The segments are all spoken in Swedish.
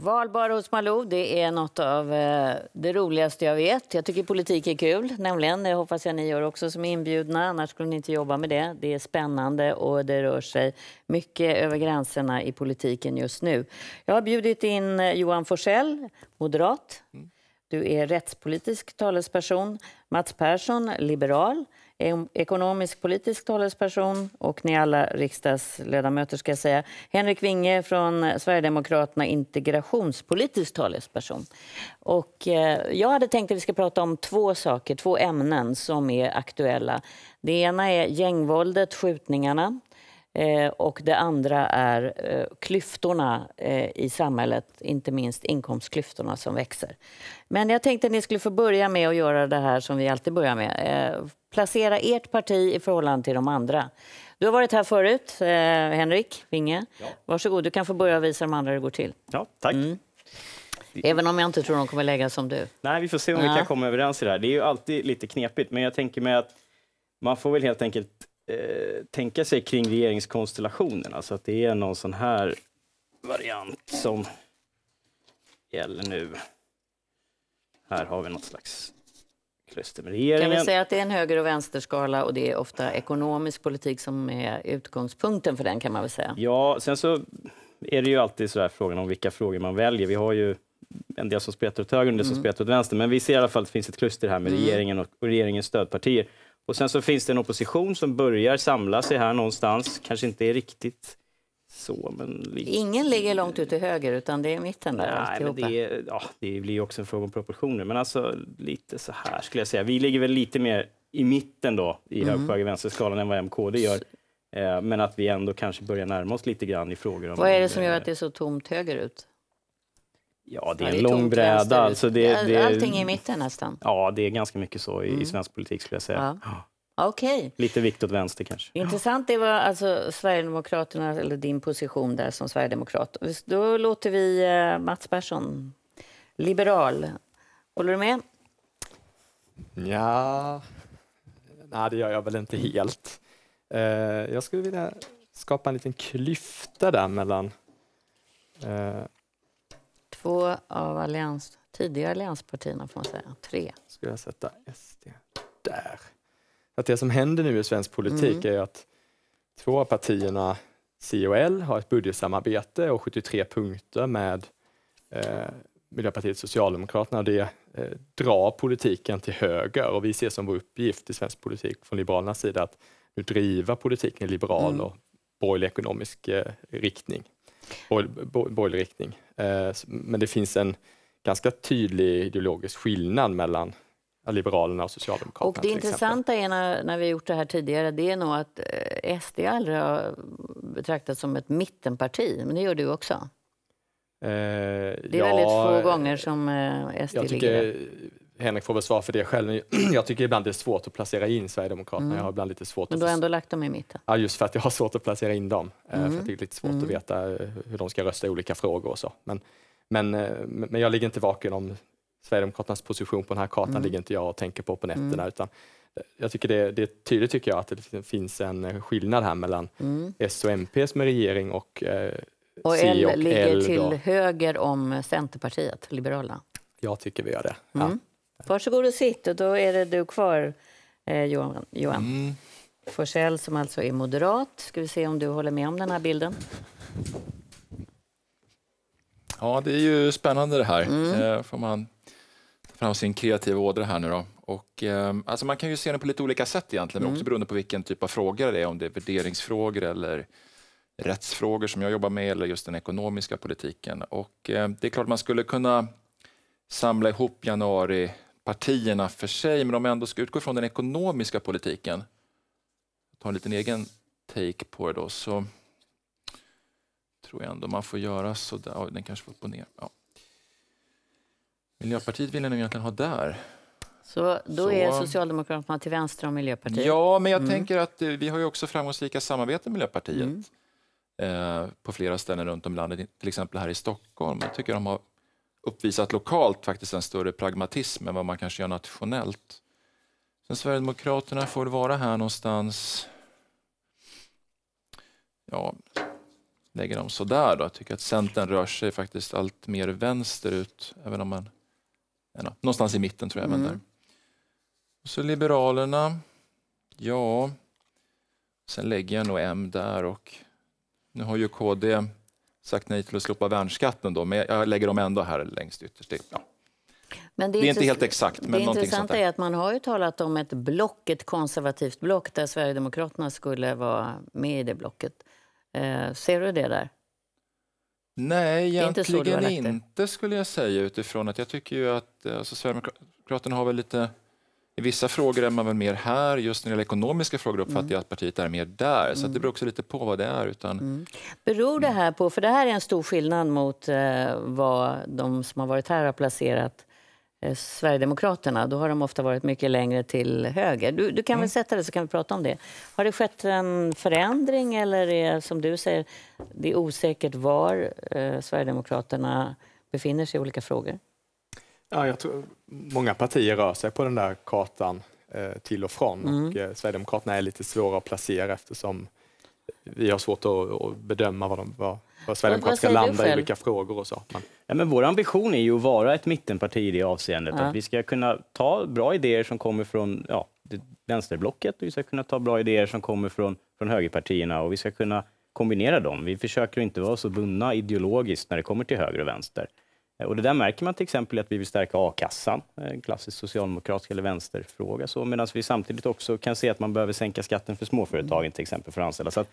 Valbar hos Malou, det är något av eh, det roligaste jag vet. Jag tycker politik är kul, nämligen. Det hoppas jag ni gör också som är inbjudna, annars skulle ni inte jobba med det. Det är spännande och det rör sig mycket över gränserna i politiken just nu. Jag har bjudit in eh, Johan Forsell, moderat. Mm. Du är rättspolitisk talesperson. Mats Persson, liberal ekonomisk politisk talesperson och ni alla riksdagsledamöter ska jag säga. Henrik Winge från Sverigedemokraterna, integrationspolitisk talesperson. Och eh, jag hade tänkt att vi ska prata om två saker, två ämnen som är aktuella. Det ena är gängvåldet, skjutningarna Eh, och det andra är eh, klyftorna eh, i samhället, inte minst inkomstklyftorna som växer. Men jag tänkte att ni skulle få börja med att göra det här som vi alltid börjar med. placera ert parti i förhållande till de andra. Du har varit här förut, Henrik Winge. Ja. Varsågod, du kan få börja visa de andra hur det går till. Ja, tack. Mm. Även om jag inte tror de kommer lägga som du. Nej, vi får se om ja. vi kan komma överens i det här. Det är ju alltid lite knepigt, men jag tänker mig att man får väl helt enkelt Eh, tänka sig kring regeringskonstellationen? Alltså att det är någon sån här variant som gäller nu. Här har vi något slags kluster med regeringen. Kan vi säga att det är en höger och vänsterskala och det är ofta ekonomisk politik som är utgångspunkten för den kan man väl säga? Ja, sen så är det ju alltid så här frågan om vilka frågor man väljer. Vi har ju en del som spretar åt höger och en del som mm. spretar åt vänster, men vi ser i alla fall att det finns ett kluster här med mm. regeringen och, och regeringens stödpartier. Och sen så finns det en opposition som börjar samla sig här någonstans. Kanske inte är riktigt så, men... Ingen ligger långt ut till höger, utan det är mitten där Nej, men det, ja, det blir också en fråga om proportioner, men alltså lite så här skulle jag säga. Vi ligger väl lite mer i mitten då, i mm. höger vänster skalan än vad MKD gör. Eh, men att vi ändå kanske börjar närma oss lite grann i frågor om... Vad är det som gör att det är så tomt högerut? Ja, det är en lång bräda. Alltså det, det, Allting är i mitten nästan? Ja, det är ganska mycket så i, mm. i svensk politik skulle jag säga. Ja. Okay. Lite vikt åt vänster kanske. Intressant, det var alltså Sverigedemokraterna, eller din position där som sverigedemokrat. Då låter vi eh, Mats Persson, liberal. Håller du med? Ja, nej det gör jag väl inte helt. Eh, jag skulle vilja skapa en liten klyfta där mellan eh, två av allians, tidigare allianspartierna, får man säga. Tre. Skulle jag sätta SD där. Att det som händer nu i svensk politik mm. är att två av partierna, C och L, har ett budgetsamarbete och 73 punkter med eh, Miljöpartiet Socialdemokraterna. Det eh, drar politiken till höger och vi ser som vår uppgift i svensk politik från Liberalernas sida att nu driva politiken i liberal mm. och borgerlig ekonomisk eh, riktning borgerlig riktning. Eh, men det finns en ganska tydlig ideologisk skillnad mellan Liberalerna och Socialdemokraterna. Och det intressanta är när, när, vi gjort det här tidigare, det är nog att eh, SD aldrig har betraktats som ett mittenparti, men det gör du också. Eh, det är ja, väldigt få gånger som eh, SD jag tycker ligger där. Henrik får väl svara för det själv. Jag tycker ibland det är svårt att placera in Sverigedemokraterna. Mm. Jag har ibland lite svårt Men du har ändå lagt dem i mitten? Ja, just för att jag har svårt att placera in dem. Mm. För att mm. det är lite svårt mm. att veta eh, hur de ska rösta i olika frågor och så. Men, men, eh, men jag ligger inte vaken om Sverigedemokraternas position på den här kartan, mm. ligger inte jag och tänker på på nätterna. Mm. Utan jag tycker det, det, är tydligt tycker jag att det finns en skillnad här mellan mm. S och MP som är regering och eh, och C L och L ligger L till höger om Centerpartiet, Liberalerna. Jag tycker vi gör det. Mm. Varsågod och sitt och då är det du kvar, eh, Johan. Johan. Mm. Forsell som alltså är moderat. Ska vi se om du håller med om den här bilden? Ja, det är ju spännande det här. Mm. Eh, får man ta fram sin kreativa ådra här nu då. Och, eh, alltså man kan ju se den på lite olika sätt egentligen, men mm. också beroende på vilken typ av frågor det är, om det är värderingsfrågor eller rättsfrågor som jag jobbar med eller just den ekonomiska politiken. Och eh, det är klart man skulle kunna samla ihop januari partierna för sig, men om jag ändå ska utgå från den ekonomiska politiken, ta en liten egen take på det då, så tror jag ändå man får göra så där. den kanske var upp och ner. Ja. Miljöpartiet vill jag nog egentligen ha där. Så då så. är Socialdemokraterna till vänster om Miljöpartiet? Ja, men jag mm. tänker att eh, vi har ju också framgångsrika samarbeten med Miljöpartiet mm. eh, på flera ställen runt om i landet, till exempel här i Stockholm. Jag tycker de har uppvisat lokalt faktiskt en större pragmatism än vad man kanske gör nationellt. Sen Sverigedemokraterna får vara här någonstans. Ja, lägger dem sådär då. Jag tycker att Centern rör sig faktiskt allt mer vänsterut, även om man... Ja, någonstans i mitten tror jag. Mm. där. Och så Liberalerna. Ja, sen lägger jag nog M där och nu har ju KD sagt nej till att slopa värnskatten då, men jag lägger dem ändå här längst ytterst. Ja. Men det är, det är inte helt exakt. Men det intressanta är att man har ju talat om ett block, ett konservativt block där Sverigedemokraterna skulle vara med i det blocket. Eh, ser du det där? Nej, egentligen inte, inte, skulle jag säga utifrån att jag tycker ju att alltså, Sverigedemokraterna har väl lite i vissa frågor är man väl mer här, just när det gäller ekonomiska frågor uppfattar mm. jag att partiet är mer där. Mm. Så det beror också lite på vad det är. Utan, mm. Beror det här på, för det här är en stor skillnad mot eh, vad de som har varit här har placerat eh, Sverigedemokraterna, då har de ofta varit mycket längre till höger. Du, du kan mm. väl sätta det så kan vi prata om det. Har det skett en förändring eller är som du säger, det är osäkert var eh, Sverigedemokraterna befinner sig i olika frågor? Ja, jag tror många partier rör sig på den där kartan eh, till och från. Mm. Och eh, Sverigedemokraterna är lite svåra att placera eftersom vi har svårt att, bedöma vad, de, vad, vad Sverigedemokraterna landar i, olika frågor och så. Men... Ja, men vår ambition är ju att vara ett mittenparti i det avseendet. Ja. Att vi ska kunna ta bra idéer som kommer från ja, vänsterblocket och vi ska kunna ta bra idéer som kommer från, från högerpartierna och vi ska kunna kombinera dem. Vi försöker inte vara så bundna ideologiskt när det kommer till höger och vänster. Eh, och det där märker man till exempel att vi vill stärka a-kassan, en eh, klassisk socialdemokratisk eller vänsterfråga, så, medan vi samtidigt också kan se att man behöver sänka skatten för småföretagen till exempel för anställda. Så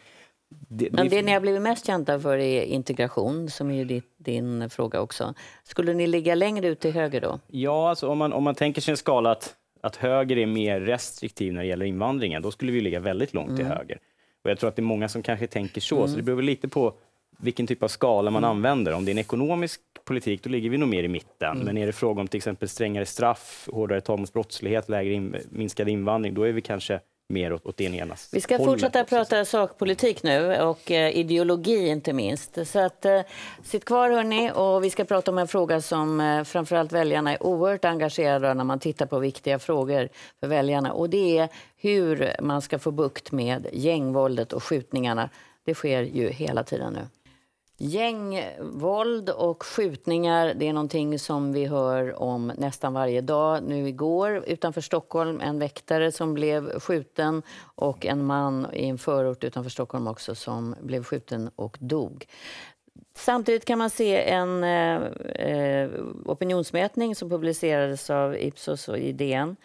det, Men det ni har blivit mest kända för är integration, som är ju din, din fråga också. Skulle ni ligga längre ut till höger då? Ja, alltså om, man, om man tänker sig en skala att, att höger är mer restriktiv när det gäller invandringen, då skulle vi ligga väldigt långt mm. till höger. Och jag tror att det är många som kanske tänker så, mm. så det beror lite på vilken typ av skala man mm. använder. Om det är en ekonomisk politik, då ligger vi nog mer i mitten. Mm. Men är det fråga om till exempel strängare straff, hårdare tag mot brottslighet, lägre in, minskad invandring, då är vi kanske mer åt, åt den ena Vi ska hållet. fortsätta prata sakpolitik nu och eh, ideologi inte minst. Så att, eh, sitt kvar hörni och vi ska prata om en fråga som eh, framförallt väljarna är oerhört engagerade när man tittar på viktiga frågor för väljarna och det är hur man ska få bukt med gängvåldet och skjutningarna. Det sker ju hela tiden nu. Gängvåld och skjutningar det är någonting som vi hör om nästan varje dag. Nu igår utanför Stockholm en väktare som blev skjuten och en man i en förort utanför Stockholm också som blev skjuten och dog. Samtidigt kan man se en eh, opinionsmätning som publicerades av Ipsos och IDN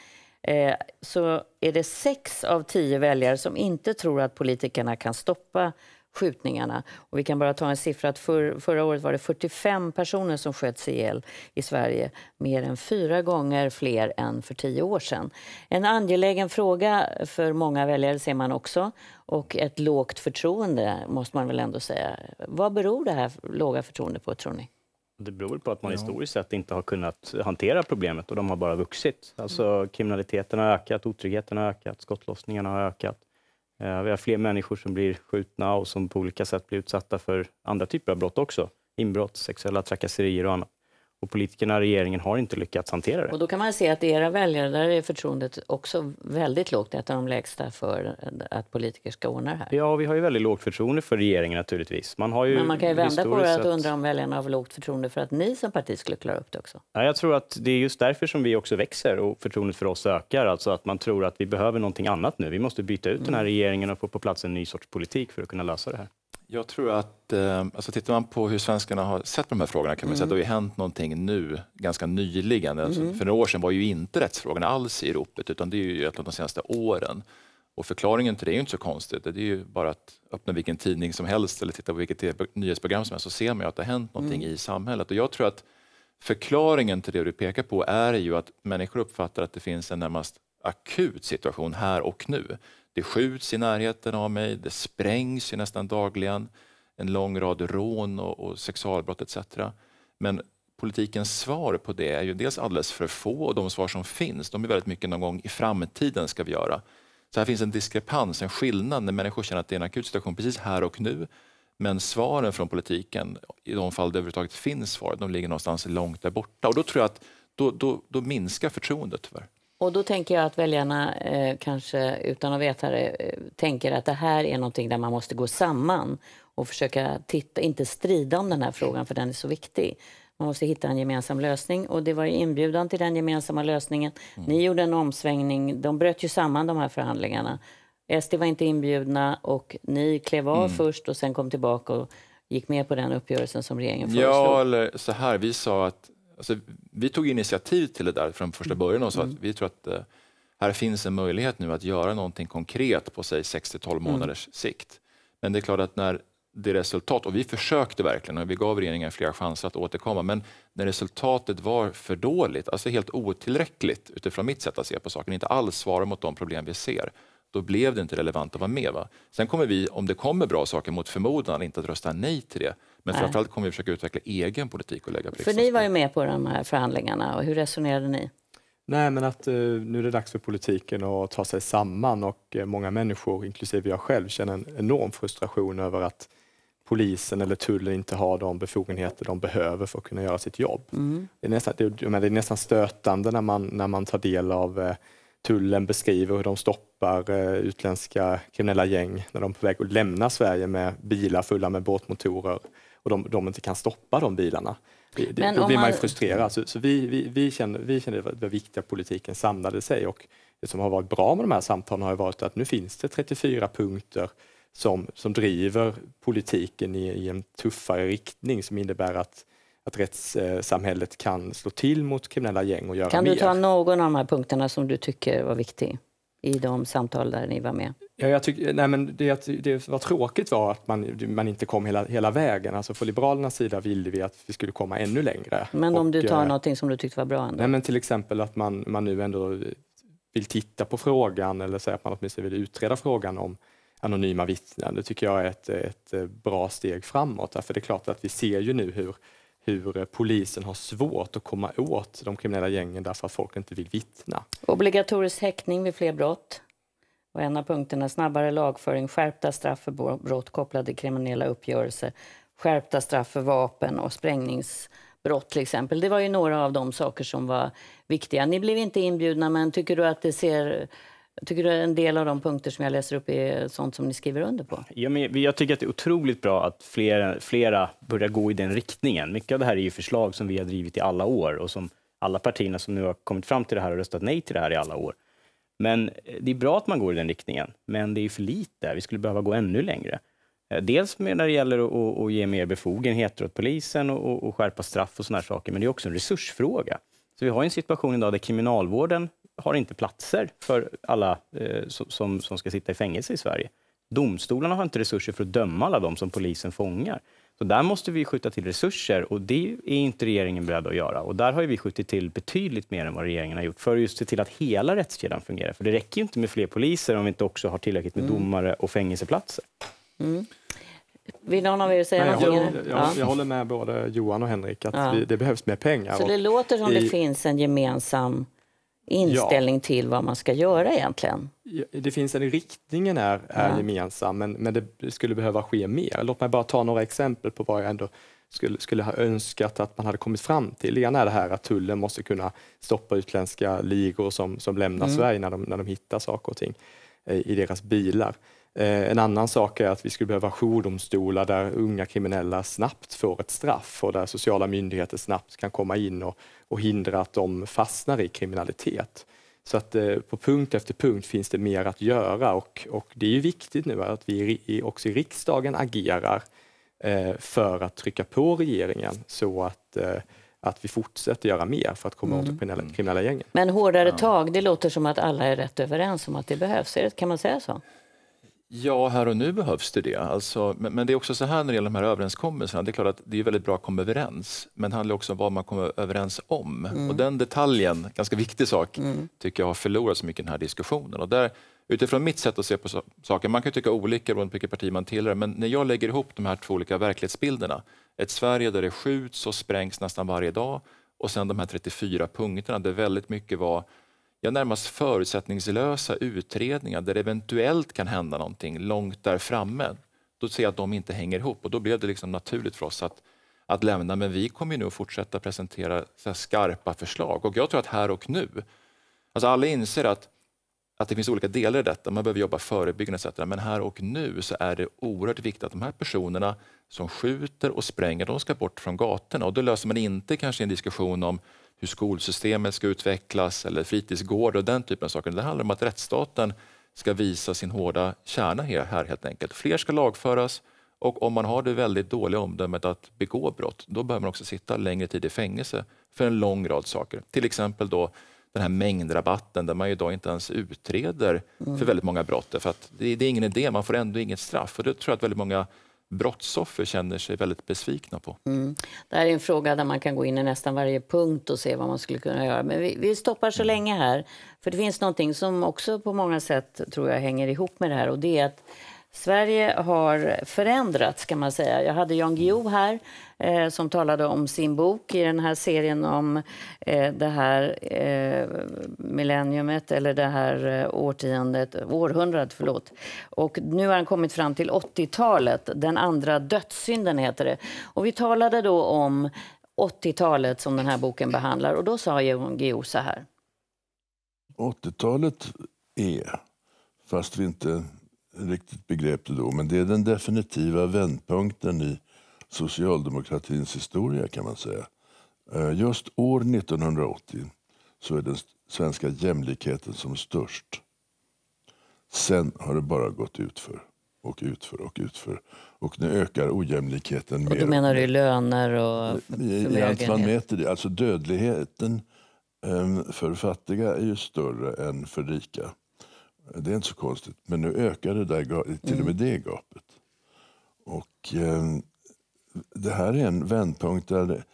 eh, så är det sex av tio väljare som inte tror att politikerna kan stoppa skjutningarna. Och vi kan bara ta en siffra att för, förra året var det 45 personer som sköts ihjäl i Sverige, mer än fyra gånger fler än för tio år sedan. En angelägen fråga för många väljare ser man också och ett lågt förtroende måste man väl ändå säga. Vad beror det här låga förtroendet på tror ni? Det beror på att man historiskt sett inte har kunnat hantera problemet och de har bara vuxit. Alltså kriminaliteten har ökat, otryggheten har ökat, skottlossningarna har ökat. Eh, vi har fler människor som blir skjutna och som på olika sätt blir utsatta för andra typer av brott också. Inbrott, sexuella trakasserier och annat. Och politikerna och regeringen har inte lyckats hantera det. Och då kan man se att era väljare, där är förtroendet också väldigt lågt, ett av de lägsta för att politiker ska ordna det här. Ja, vi har ju väldigt lågt förtroende för regeringen naturligtvis. Man har ju Men man kan ju vända på det och undra om väljarna har lågt förtroende för att ni som parti skulle klara upp det också? Ja, jag tror att det är just därför som vi också växer och förtroendet för oss ökar, alltså att man tror att vi behöver någonting annat nu. Vi måste byta ut mm. den här mm. regeringen och få på plats en ny sorts politik för att kunna lösa det här. Jag tror att, eh, alltså tittar man på hur svenskarna har sett på de här frågorna kan man mm. säga att det har ju mm. hänt någonting nu, ganska nyligen. Alltså, mm. Alltså för några år sedan var ju inte rättsfrågorna alls i ropet, utan det är ju ett av de senaste åren. Och förklaringen till det är ju inte så konstigt, det är ju bara att öppna vilken tidning som helst eller titta på vilket nyhetsprogram som helst så ser man ju att det har hänt någonting mm. i samhället. Och jag tror att förklaringen till det du pekar på är ju att människor uppfattar att det finns en närmast akut situation här och nu. Det skjuts i närheten av mig, det sprängs ju nästan dagligen, en lång rad rån och, och sexualbrott etc. Men politikens svar på det är ju dels alldeles för få och de svar som finns, de är väldigt mycket någon gång i framtiden ska vi göra. Så här finns en diskrepans, en skillnad när människor känner att det är en akut situation precis här och nu. Men svaren från politiken, i de fall det överhuvudtaget finns svar, de ligger någonstans långt där borta. Och då tror jag att då, då, då minskar förtroendet tyvärr. Och då tänker jag att väljarna, eh, kanske utan att veta det, eh, tänker att det här är någonting där man måste gå samman och försöka titta, inte strida om den här frågan för den är så viktig. Man måste hitta en gemensam lösning och det var inbjudan till den gemensamma lösningen. Mm. Ni gjorde en omsvängning, de bröt ju samman de här förhandlingarna. SD var inte inbjudna och ni klev av mm. först och sen kom tillbaka och gick med på den uppgörelsen som regeringen föreslog. Ja, eller så här, vi sa att Alltså, vi tog initiativ till det där från första mm. början och sa mm. att vi tror att eh, här finns en möjlighet nu att göra någonting konkret på sig 6-12 mm. månaders mm. sikt. Men det är klart att när det resultat, och vi försökte verkligen och vi gav regeringen flera chanser att återkomma, men när resultatet var för dåligt, alltså helt otillräckligt utifrån mitt sätt att se på saken, inte alls svarar mot de problem vi ser, då blev det inte relevant att vara med. Va? Sen kommer vi, om det kommer bra saker mot förmodan, inte att rösta nej till det. Men Nej. framförallt kommer vi försöka utveckla egen politik och lägga på För ni var ju med på de här förhandlingarna och hur resonerade ni? Nej, men att eh, nu är det dags för politiken att ta sig samman och eh, många människor, inklusive jag själv, känner en enorm frustration över att polisen eller tullen inte har de befogenheter de behöver för att kunna göra sitt jobb. Mm. Det, är nästan, det, det, är nästan stötande när man, när man tar del av eh, tullen beskriver hur de stoppar utländska kriminella gäng när de är på väg att lämna Sverige med bilar fulla med båtmotorer och de, de inte kan stoppa de bilarna. Det, då blir man, man frustrerad. Så, så vi, vi, vi, kände, vi kände att det var viktigt att politiken samlade sig och det som har varit bra med de här samtalen har varit att nu finns det 34 punkter som, som driver politiken i, i en tuffare riktning som innebär att att rättssamhället kan slå till mot kriminella gäng och göra mer. Kan du mer. ta någon av de här punkterna som du tycker var viktig i de samtal där ni var med? Ja, jag tyck, nej, men det, det var tråkigt var att man, man inte kom hela, hela vägen. Alltså för Liberalernas sida ville vi att vi skulle komma ännu längre. Men om och, du tar eh, något som du tyckte var bra? Ändå. Nej, men till exempel att man, man nu ändå vill titta på frågan eller säga att man åtminstone vill utreda frågan om anonyma vittnen. Det tycker jag är ett, ett eh, bra steg framåt. Därför det är klart att vi ser ju nu hur, hur polisen har svårt att komma åt de kriminella gängen därför att folk inte vill vittna. Obligatorisk häktning vid fler brott? Och en av punkterna är snabbare lagföring, skärpta straff för brott kopplade till kriminella uppgörelser, skärpta straff för vapen och sprängningsbrott till exempel. Det var ju några av de saker som var viktiga. Ni blev inte inbjudna, men tycker du att det ser Tycker du en del av de punkter som jag läser upp är sånt som ni skriver under på? Ja, men jag tycker att det är otroligt bra att flera, flera börjar gå i den riktningen. Mycket av det här är ju förslag som vi har drivit i alla år och som alla partierna som nu har kommit fram till det här har röstat nej till det här i alla år. Men eh, det är bra att man går i den riktningen, men det är för lite. Vi skulle behöva gå ännu längre. Eh, dels när det gäller att, ge mer befogenheter åt polisen och, skärpa straff och sådana saker, men det är också en resursfråga. Så vi har en situation idag där kriminalvården har inte platser för alla eh, som, som ska sitta i fängelse i Sverige. Domstolarna har inte resurser för att döma alla de som polisen fångar. Så där måste vi skjuta till resurser och det är inte regeringen beredd att göra. Och där har vi skjutit till betydligt mer än vad regeringen har gjort för att just se till att hela rättskedjan fungerar. För det räcker inte med fler poliser om vi inte också har tillräckligt med mm. domare och fängelseplatser. Mm. Vill någon av er säga Nej, jag, håller, jag, jag, jag, håller med både Johan och Henrik att ja. vi, det behövs mer pengar. Så det låter som i, det finns en gemensam inställning ja. till vad man ska göra egentligen. Det finns en riktning, är, är ja. gemensam, men, men det skulle behöva ske mer. Låt mig bara ta några exempel på vad jag ändå skulle, skulle ha önskat att man hade kommit fram till. Det ena är det här att tullen måste kunna stoppa utländska ligor som, som lämnar mm. Sverige när de, när de hittar saker och ting i deras bilar. Eh, en annan sak är att vi skulle behöva jourdomstolar där unga kriminella snabbt får ett straff och där sociala myndigheter snabbt kan komma in och, och hindra att de fastnar i kriminalitet. Så att eh, på punkt efter punkt finns det mer att göra och, och det är ju viktigt nu att vi också i riksdagen agerar eh, för att trycka på regeringen så att eh, att vi fortsätter göra mer för att komma mm. åt de kriminella, mm. kriminella gängen. Men hårdare tag, det låter som att alla är rätt överens om att det behövs. Kan man säga så? Ja, här och nu behövs det det. Alltså, men, men, det är också så här när det gäller de här överenskommelserna. Det är klart att det är väldigt bra att komma överens, men det handlar också om vad man kommer överens om. Mm. Och den detaljen, ganska viktig sak, mm. tycker jag har förlorat så mycket i den här diskussionen. Och där, utifrån mitt sätt att se på saker, man kan tycka olika beroende på vilket parti man tillhör, men när jag lägger ihop de här två olika verklighetsbilderna, ett Sverige där det skjuts och sprängs nästan varje dag, och sen de här 34 punkterna där väldigt mycket var ja, närmast förutsättningslösa utredningar där det eventuellt kan hända någonting långt där framme, då ser jag att de inte hänger ihop och då blev det liksom naturligt för oss att, att lämna. Men vi kommer nu att fortsätta presentera skarpa förslag och jag tror att här och nu, alltså alla inser att att det finns olika delar i detta, man behöver jobba förebyggande etc. Men här och nu så är det oerhört viktigt att de här personerna som skjuter och spränger, de ska bort från gatorna. Och det löser man inte kanske en diskussion om hur skolsystemet ska utvecklas eller fritidsgård och den typen av saker. Det handlar om att rättsstaten ska visa sin hårda kärna här, helt enkelt. Fler ska lagföras och om man har det väldigt dåliga omdömet att begå brott, då behöver man också sitta längre tid i fängelse för en lång rad saker. Till exempel då den här mängdrabatten där man idag inte ens utreder för mm. väldigt många brott. För att det, det, är ingen idé, man får ändå inget straff. Och det tror jag att väldigt många brottsoffer känner sig väldigt besvikna på. Mm. Det här är en fråga där man kan gå in i nästan varje punkt och se vad man skulle kunna göra. Men vi, vi stoppar så mm. länge här, för det finns någonting som också på många sätt tror jag hänger ihop med det här och det är att Sverige har förändrats kan man säga. Jag hade Jan Guillou mm. här eh, som talade om sin bok i den här serien om eh, det här eh, millenniumet eller det här eh, årtiondet, århundradet, förlåt. Och nu har han kommit fram till 80-talet, den andra dödssynden heter det. Och vi talade då om 80-talet som den här boken behandlar och då sa Jan Guillou så här. 80-talet är, fast vi inte riktigt begrep det då, men det är den definitiva vändpunkten i socialdemokratins historia kan man säga. Eh, just år 1980 så är den svenska jämlikheten som störst. Sen har det bara gått utför och utför och utför. Och nu ökar ojämlikheten och mer. Och då menar du löner och förmögenhet? I, i man mäter det. Alltså dödligheten ehm, för fattiga är ju större än för rika. Det är inte så konstigt. Men nu ökar det där, till och med mm. det gapet. Och eh, det här är en vändpunkt där det,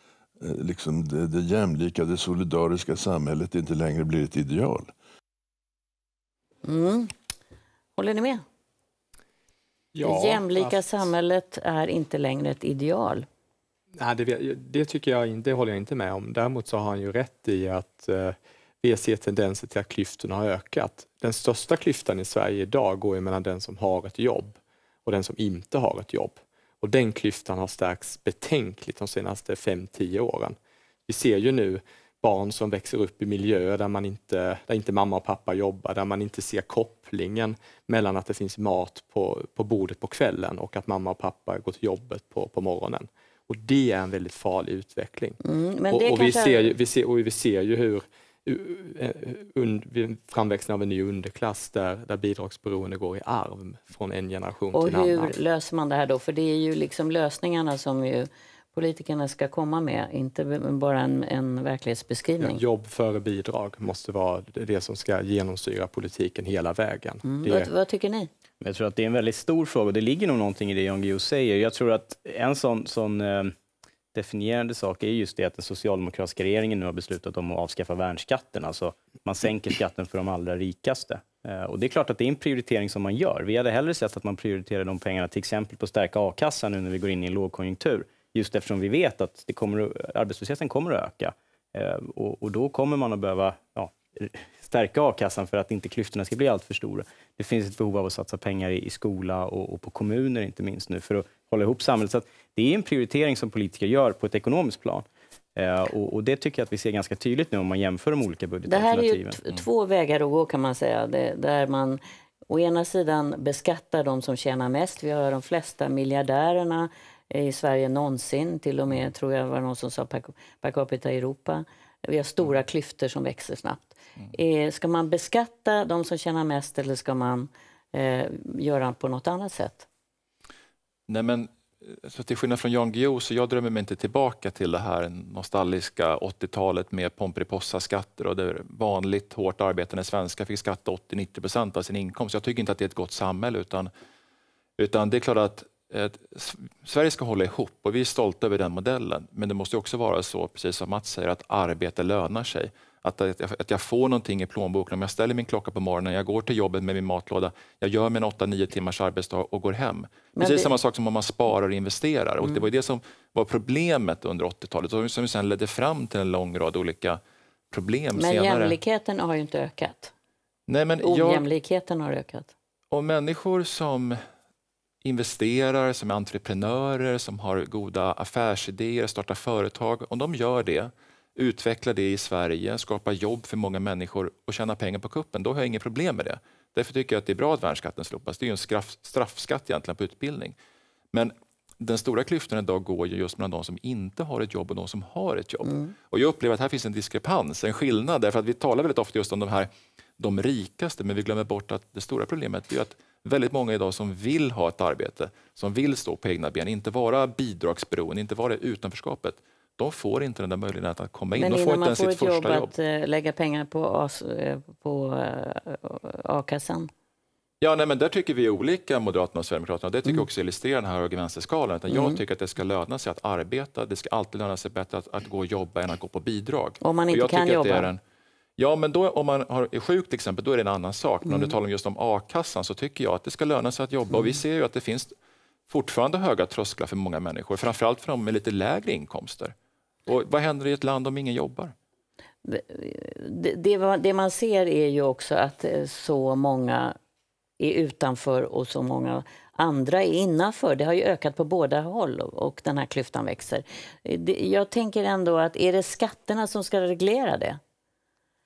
eh, liksom det, det jämlika, det solidariska samhället inte längre blir ett ideal. Mm. Håller ni med? Ja, det jämlika att... samhället är inte längre ett ideal. Nej, det, det, tycker jag, det håller jag inte med om. Däremot så har han ju rätt i att eh, vi ser tendenser till att klyftorna har ökat. Den största klyftan i Sverige idag går mellan den som har ett jobb och den som inte har ett jobb. Och den klyftan har stärkts betänkligt de senaste 5-10 åren. Vi ser ju nu barn som växer upp i miljöer där, inte, där inte mamma och pappa jobbar, där man inte ser kopplingen mellan att det finns mat på, på bordet på kvällen och att mamma och pappa går till jobbet på, på morgonen. Och det är en väldigt farlig utveckling. Mm, och, och kanske... vi, ser vi, ser, och vi ser ju hur Eh, un, framväxten av en ny underklass där, där bidragsberoende går i arv från en generation och till en annan. Och hur löser man det här då? För det är ju liksom lösningarna som ju politikerna ska komma med, inte bara en, en verklighetsbeskrivning. Ja, jobb före bidrag måste vara det som ska genomsyra politiken hela vägen. Mm. Det... Vad, vad, tycker ni? Jag tror att det är en väldigt stor fråga och det ligger nog någonting i det Jan Guillou säger. Jag tror att en sån, sån eh, definierande sak är just det att den socialdemokratiska regeringen nu har beslutat om att avskaffa värnskatten. Alltså man sänker skatten för de allra rikaste. Eh, och det är klart att det är en prioritering som man gör. Vi hade hellre sett att man prioriterar de pengarna till exempel på att stärka a-kassan nu när vi går in i en lågkonjunktur. Just eftersom vi vet att det kommer, arbetslösheten kommer att öka. Eh, och, och då kommer man att behöva ja, stärka a-kassan för att inte klyftorna ska bli alltför stora. Det finns ett behov av att satsa pengar i, i skola och, och, på kommuner inte minst nu för att hålla ihop samhället. Så det är en prioritering som politiker gör på ett ekonomiskt plan. Eh, och, och, det tycker jag att vi ser ganska tydligt nu om man jämför de olika budgetalternativen. Det här är ju mm. två vägar att gå kan man säga, det, där man å ena sidan beskattar de som tjänar mest. Vi har de flesta miljardärerna i Sverige någonsin, till och med tror jag var någon som sa per, capita i Europa. Vi har stora mm. klyftor som växer snabbt. Mm. Eh, ska man beskatta de som tjänar mest eller ska man eh, göra på något annat sätt? Nej, men så till skillnad från Jan Guillou så jag drömmer mig inte tillbaka till det här nostalgiska 80-talet med Pomperipossa-skatter och där vanligt hårt arbetande svenskar fick skatta 80-90 procent av sin inkomst. Jag tycker inte att det är ett gott samhälle utan, utan det är klart att eh, Sverige ska hålla ihop och vi är stolta över den modellen. Men det måste också vara så, precis som Mats säger, att arbete lönar sig att, att, jag, att jag får någonting i plånboken. Om jag ställer min klocka på morgonen, jag går till jobbet med min matlåda, jag gör min 8-9 timmars arbetsdag och går hem. Precis det... samma sak som om man sparar och investerar. Mm. Och det mm. var ju det som var problemet under 80-talet, som sen ledde fram till en lång rad olika problem men senare. Men jämlikheten har ju inte ökat. Nej, men Ojämlikheten jag... har ökat. Och människor som investerar, som är entreprenörer, som har goda affärsidéer, startar företag, om de gör det utveckla det i Sverige, skapa jobb för många människor och tjäna pengar på kuppen, då har jag inget problem med det. Därför tycker jag att det är bra att värnskatten slopas. Det är ju en straff, straffskatt egentligen på utbildning. Men den stora klyftan idag går ju just mellan de som inte har ett jobb och de som har ett jobb. Mm. Och Jag upplever att här finns en diskrepans, en skillnad, därför att vi talar väldigt ofta just om de här de rikaste, men vi glömmer bort att det stora problemet är att väldigt många idag som vill ha ett arbete, som vill stå på egna ben, inte vara bidragsberoende, inte vara i utanförskapet, då får inte den där möjligheten att komma in. Men då innan får man får ett jobb, jobb, att eh, lägga pengar på, eh, eh, a-kassan? Ja, nej, men där tycker vi olika, Moderaterna och Sverigedemokraterna. Det tycker mm. jag också illustrerar den här höger-vänster-skalan. Mm. Jag tycker att det ska löna sig att arbeta. Det ska alltid löna sig bättre att, att gå och jobba än att gå på bidrag. Om man inte kan jobba? En, ja, men då, om man har, är sjuk till exempel, då är det en annan sak. Men mm. om du mm. talar om just om a-kassan så tycker jag att det ska löna sig att jobba. Mm. Och vi mm. ser ju att det finns fortfarande höga trösklar för många människor, framförallt för de med lite lägre inkomster. Och vad händer i ett land om ingen jobbar? Det, det, det man ser är ju också att eh, så många är utanför och så många andra är innanför. Det har ju ökat på båda håll och den här klyftan växer. Eh, jag tänker ändå att är det skatterna som ska reglera det?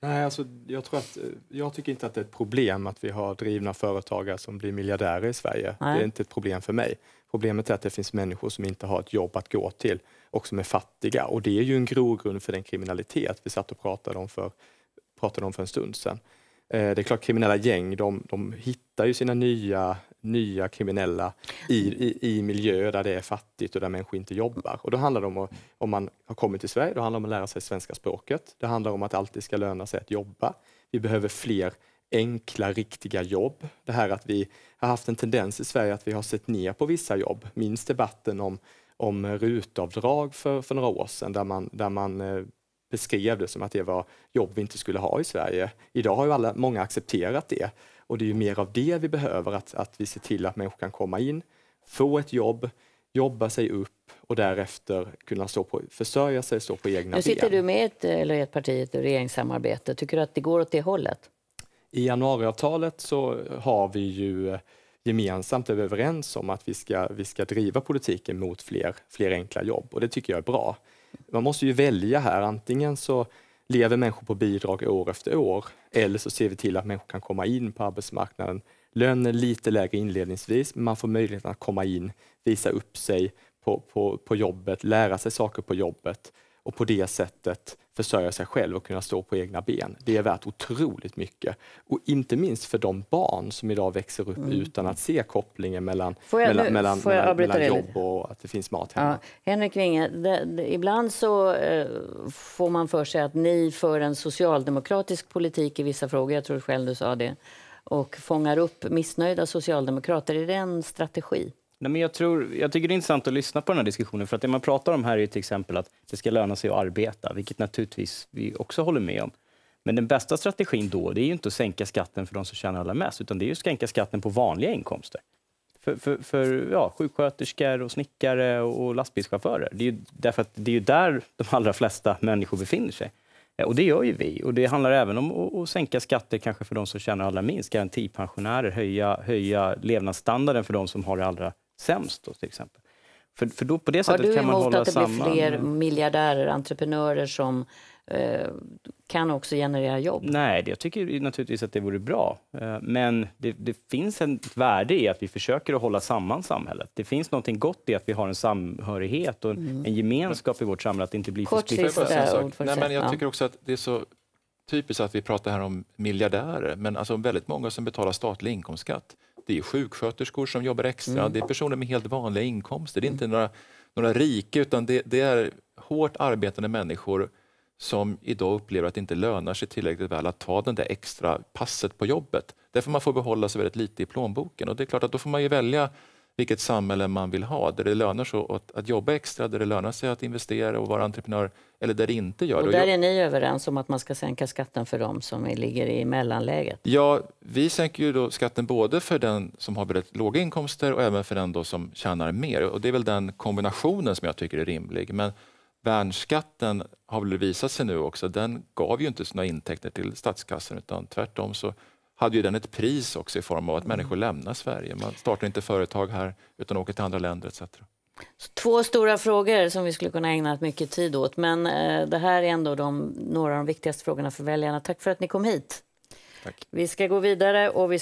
Nej, alltså, jag, tror att, eh, jag tycker inte att det är ett problem att vi har drivna företagare som blir miljardärer i Sverige. Nej. Det är inte ett problem för mig. Problemet är att det finns människor som inte har ett jobb att gå till och som är fattiga och det är ju en grogrund för den kriminalitet vi satt och pratade om för, pratade om för en stund sedan. Eh, det är klart kriminella gäng de, de hittar ju sina nya, nya kriminella i, i, i miljöer där det är fattigt och där människor inte jobbar. Och då handlar det om, att, om man har kommit till Sverige, då handlar det om att lära sig svenska språket. Det handlar om att det alltid ska löna sig att jobba. Vi behöver fler enkla, riktiga jobb. Det här att vi har haft en tendens i Sverige att vi har sett ner på vissa jobb. Minns debatten om, om rutavdrag för, för några år sedan där man, där man eh, beskrev det som att det var jobb vi inte skulle ha i Sverige. Idag har ju alla, många accepterat det och det är ju mer av det vi behöver, att, att vi ser till att människor kan komma in, få ett jobb, jobba sig upp och därefter kunna stå på, försörja sig stå på egna ben. Nu sitter ben. du med ett, ett parti i ett regeringssamarbete. Tycker du att det går åt det hållet? I januariavtalet så har vi ju eh, gemensamt är vi överens om att vi ska, vi ska driva politiken mot fler, fler enkla jobb och det tycker jag är bra. Man måste ju välja här, antingen så lever människor på bidrag år efter år eller så ser vi till att människor kan komma in på arbetsmarknaden. Lönen lite lägre inledningsvis, men man får möjligheten att komma in, visa upp sig på, på, på jobbet, lära sig saker på jobbet och på det sättet försörja sig själv och kunna stå på egna ben. Det är värt otroligt mycket. Och inte minst för de barn som idag växer upp mm. utan att se kopplingen mellan, får jag, mellan, nu, mellan, mellan, mellan jobb och att det finns mat hemma. Ja. Henrik Winge, det, det, ibland så eh, får man för sig att ni för en socialdemokratisk politik i vissa frågor, jag tror själv du sa det, och fångar upp missnöjda socialdemokrater. Är det en strategi? Nej, men jag, tror, jag tycker det är intressant att lyssna på den här diskussionen. För att det man pratar om här är till exempel att det ska löna sig att arbeta, vilket naturligtvis vi också håller med om. Men den bästa strategin då, det är ju inte att sänka skatten för de som tjänar allra mest, utan det är ju att sänka skatten på vanliga inkomster. För, för, för ja, sjuksköterskor, och snickare och lastbilschaufförer. Det är ju, därför att det är där de allra flesta människor befinner sig. Eh, och det gör ju vi. Och det handlar även om att, att sänka skatter kanske för de som tjänar allra minst, garantipensionärer, höja, höja levnadsstandarden för de som har det allra sämst då, till exempel. För, för då, på det sättet kan man hålla samman. Har du emot att det blir fler miljardärer, entreprenörer som eh, kan också generera jobb? Nej, jag tycker naturligtvis att det vore bra. Eh, men det, det, finns ett värde i att vi försöker att hålla samman samhället. Det finns något gott i att vi har en samhörighet och en, mm. en gemenskap i vårt samhälle, att det inte blir Kort sista ord Nej, men Jag tycker också att det är så typiskt att vi pratar här om miljardärer, men alltså väldigt många som betalar statlig inkomstskatt. Det är sjuksköterskor som jobbar extra, mm. det är personer med helt vanliga inkomster. Det är inte mm. några, några rika, utan det, det är hårt arbetande människor som idag upplever att det inte lönar sig tillräckligt väl att ta den där extra passet på jobbet. Därför man får behålla så väldigt lite i plånboken. Och det är klart att då får man ju välja vilket samhälle man vill ha, där det lönar sig att, att jobba extra, där det lönar sig att investera och vara entreprenör, eller där det inte gör det. Och där är ni överens om att man ska sänka skatten för dem som ligger i mellanläget? Ja, vi sänker ju då skatten både för den som har väldigt låga inkomster och även för den då som tjänar mer. Och det är väl den kombinationen som jag tycker är rimlig. Men värnskatten har väl visat sig nu också, den gav ju inte sina intäkter till statskassan utan tvärtom så hade ju den ett pris också i form av att mm. människor lämnar Sverige. Man startar inte företag här utan åker till andra länder etc. Två stora frågor som vi skulle kunna ägna mycket tid åt men eh, det här är ändå de, några av de viktigaste frågorna för väljarna. Tack för att ni kom hit. Tack. Vi ska gå vidare och vi